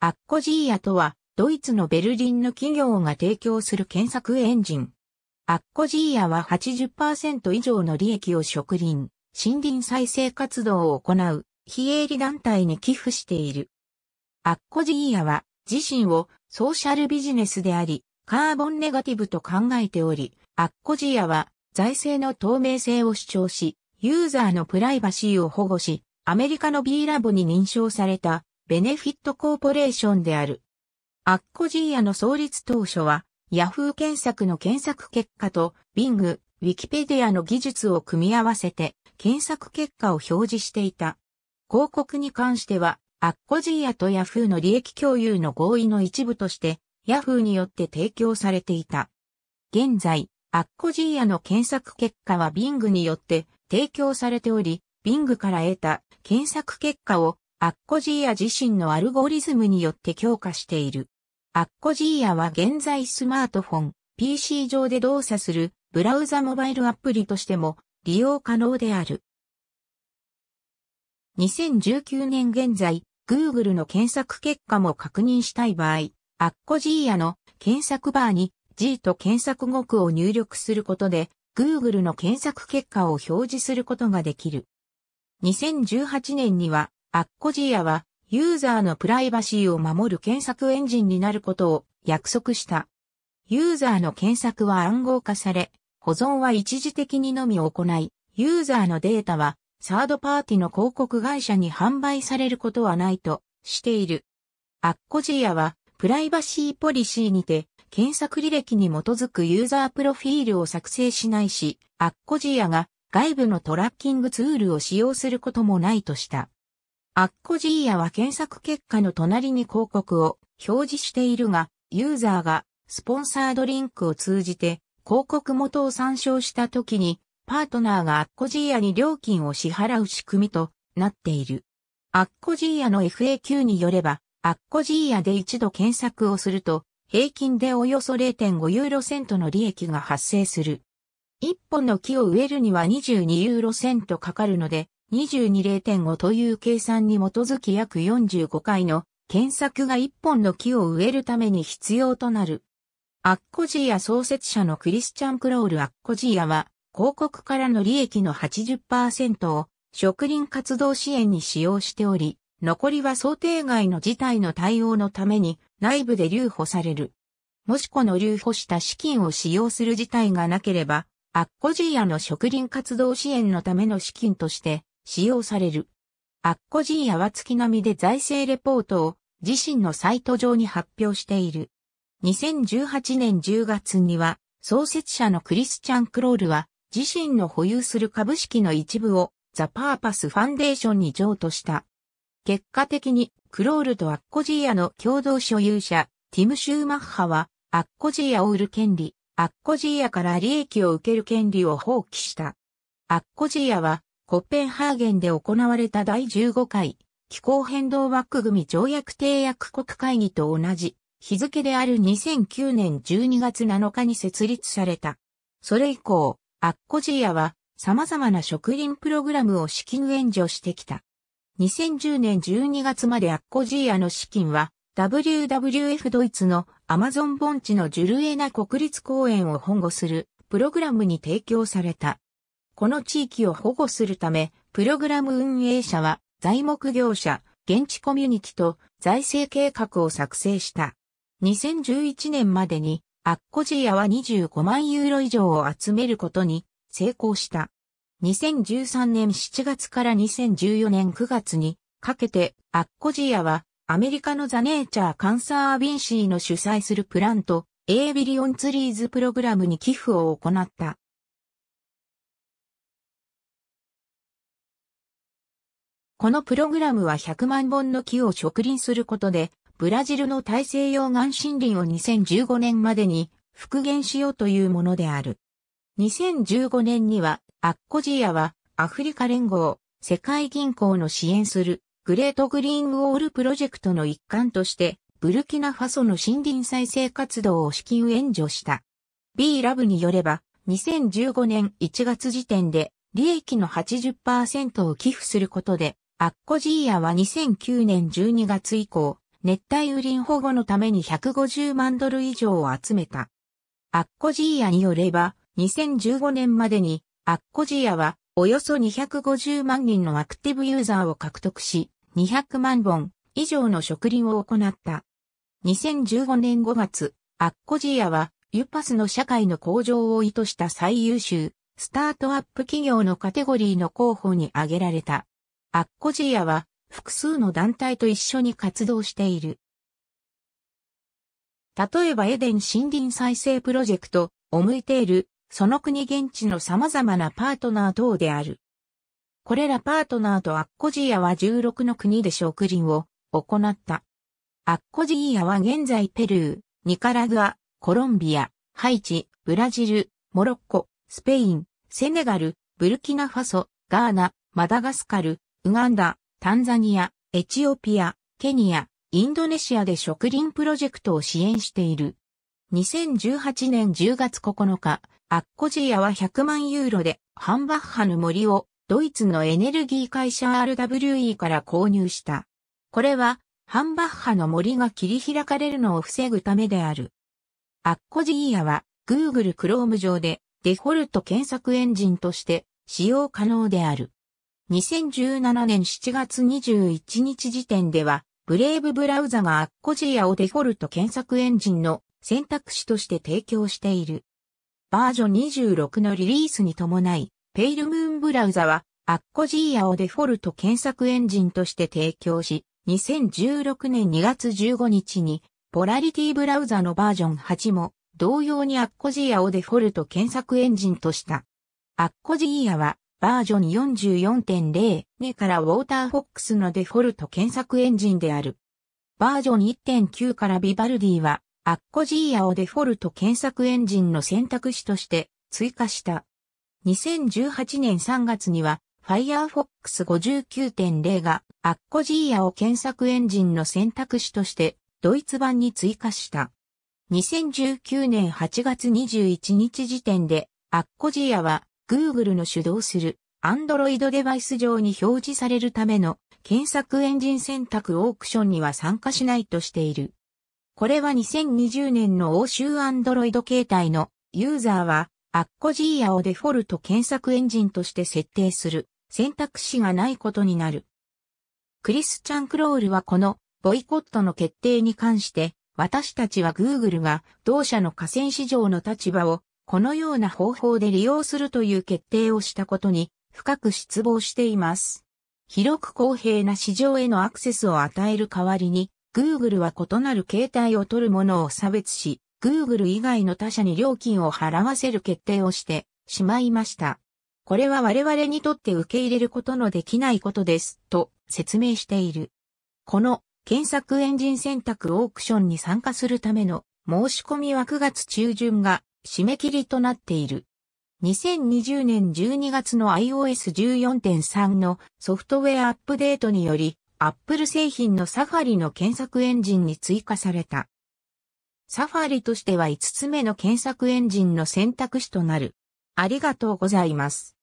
アッコジーアとは、ドイツのベルリンの企業が提供する検索エンジン。アッコジーアは80%以上の利益を植林、森林再生活動を行う、非営利団体に寄付している。アッコジーアは、自身をソーシャルビジネスであり、カーボンネガティブと考えており、アッコジーアは、財政の透明性を主張し、ユーザーのプライバシーを保護し、アメリカの B ラボに認証されたベネフィットコーポレーションである。アッコジーヤの創立当初は、Yahoo 検索の検索結果と Bing、Wikipedia の技術を組み合わせて検索結果を表示していた。広告に関しては、アッコジーヤと Yahoo の利益共有の合意の一部として、Yahoo によって提供されていた。現在、アッコジーヤの検索結果は Bing によって提供されており、Bing から得た検索結果をアッコジーア自身のアルゴリズムによって強化している。アッコジーアは現在スマートフォン、PC 上で動作するブラウザモバイルアプリとしても利用可能である。2019年現在、Google の検索結果も確認したい場合、アッコジーアの検索バーに G と検索語句を入力することで Google の検索結果を表示することができる。2018年にはアッコジアはユーザーのプライバシーを守る検索エンジンになることを約束した。ユーザーの検索は暗号化され、保存は一時的にのみ行い、ユーザーのデータはサードパーティの広告会社に販売されることはないとしている。アッコジアはプライバシーポリシーにて検索履歴に基づくユーザープロフィールを作成しないし、アッコジアが外部のトラッキングツールを使用することもないとした。アッコジーヤは検索結果の隣に広告を表示しているが、ユーザーがスポンサードリンクを通じて広告元を参照した時に、パートナーがアッコジーヤに料金を支払う仕組みとなっている。アッコジーヤの FAQ によれば、アッコジーヤで一度検索をすると、平均でおよそ0.5ユーロセントの利益が発生する。一本の木を植えるには22ユーロセントかかるので、22.0.5という計算に基づき約45回の検索が1本の木を植えるために必要となる。アッコジーア創設者のクリスチャン・クロール・アッコジーアは広告からの利益の80%を植林活動支援に使用しており、残りは想定外の事態の対応のために内部で留保される。もしこの留保した資金を使用する事態がなければ、アッコジーアの植林活動支援のための資金として使用される。アッコジーヤは月並みで財政レポートを自身のサイト上に発表している。2018年10月には創設者のクリスチャン・クロールは自身の保有する株式の一部をザ・パーパス・ファンデーションに譲渡した。結果的にクロールとアッコジーヤの共同所有者、ティム・シューマッハはアッコジーヤを売る権利、アッコジーヤから利益を受ける権利を放棄した。アッコジーヤはコッペンハーゲンで行われた第15回気候変動枠組条約締約国会議と同じ日付である2009年12月7日に設立された。それ以降、アッコジーアは様々な植林プログラムを資金援助してきた。2010年12月までアッコジーアの資金は WWF ドイツのアマゾン盆地のジュルエナ国立公園を保護するプログラムに提供された。この地域を保護するため、プログラム運営者は材木業者、現地コミュニティと財政計画を作成した。2011年までにアッコジアは25万ユーロ以上を集めることに成功した。2013年7月から2014年9月にかけてアッコジアはアメリカのザネーチャーカンサーアビンシーの主催するプラント A ビリオンツリーズプログラムに寄付を行った。このプログラムは100万本の木を植林することで、ブラジルの大西洋岸森林を2015年までに復元しようというものである。2015年には、アッコジアはアフリカ連合、世界銀行の支援するグレートグリーンウォールプロジェクトの一環として、ブルキナファソの森林再生活動を資金援助した。B ラブによれば、2015年1月時点で利益の80%を寄付することで、アッコジーヤは2009年12月以降、熱帯雨林保護のために150万ドル以上を集めた。アッコジーヤによれば、2015年までに、アッコジーヤは、およそ250万人のアクティブユーザーを獲得し、200万本以上の植林を行った。2015年5月、アッコジーヤは、ユパスの社会の向上を意図した最優秀、スタートアップ企業のカテゴリーの候補に挙げられた。アッコジーアは複数の団体と一緒に活動している。例えばエデン森林再生プロジェクト、オ向いている、その国現地の様々なパートナー等である。これらパートナーとアッコジーアは16の国で植林を行った。アッコジーアは現在ペルー、ニカラグア、コロンビア、ハイチ、ブラジル、モロッコ、スペイン、セネガル、ブルキナファソ、ガーナ、マダガスカル、ウガンダ、タンザニア、エチオピア、ケニア、インドネシアで植林プロジェクトを支援している。2018年10月9日、アッコジーアは100万ユーロでハンバッハの森をドイツのエネルギー会社 RWE から購入した。これはハンバッハの森が切り開かれるのを防ぐためである。アッコジーアは Google Chrome 上でデフォルト検索エンジンとして使用可能である。2017年7月21日時点では、ブレイブブラウザがアッコジアをデフォルト検索エンジンの選択肢として提供している。バージョン26のリリースに伴い、ペイルムーンブラウザは、アッコジーアをデフォルト検索エンジンとして提供し、2016年2月15日に、ポラリティブラウザのバージョン8も、同様にアッコジーアをデフォルト検索エンジンとした。アッコジーアは、バージョン44.0ねからウォーターフォックスのデフォルト検索エンジンである。バージョン1.9からビバルディは、アッコジーヤをデフォルト検索エンジンの選択肢として追加した。2018年3月には、Firefox 59.0がアッコジーヤを検索エンジンの選択肢としてドイツ版に追加した。2019年8月21日時点でアッコジーヤは Google の主導する Android デバイス上に表示されるための検索エンジン選択オークションには参加しないとしている。これは2020年の欧州 Android 携帯のユーザーはアッコジーヤをデフォルト検索エンジンとして設定する選択肢がないことになる。クリスチャン・クロールはこのボイコットの決定に関して私たちは Google が同社の河川市場の立場をこのような方法で利用するという決定をしたことに深く失望しています。広く公平な市場へのアクセスを与える代わりに、Google は異なる形態を取るものを差別し、Google 以外の他社に料金を払わせる決定をしてしまいました。これは我々にとって受け入れることのできないことです、と説明している。この検索エンジン選択オークションに参加するための申し込みは9月中旬が締め切りとなっている。2020年12月の iOS14.3 のソフトウェアアップデートにより、Apple 製品のサファリの検索エンジンに追加された。サファリとしては5つ目の検索エンジンの選択肢となる。ありがとうございます。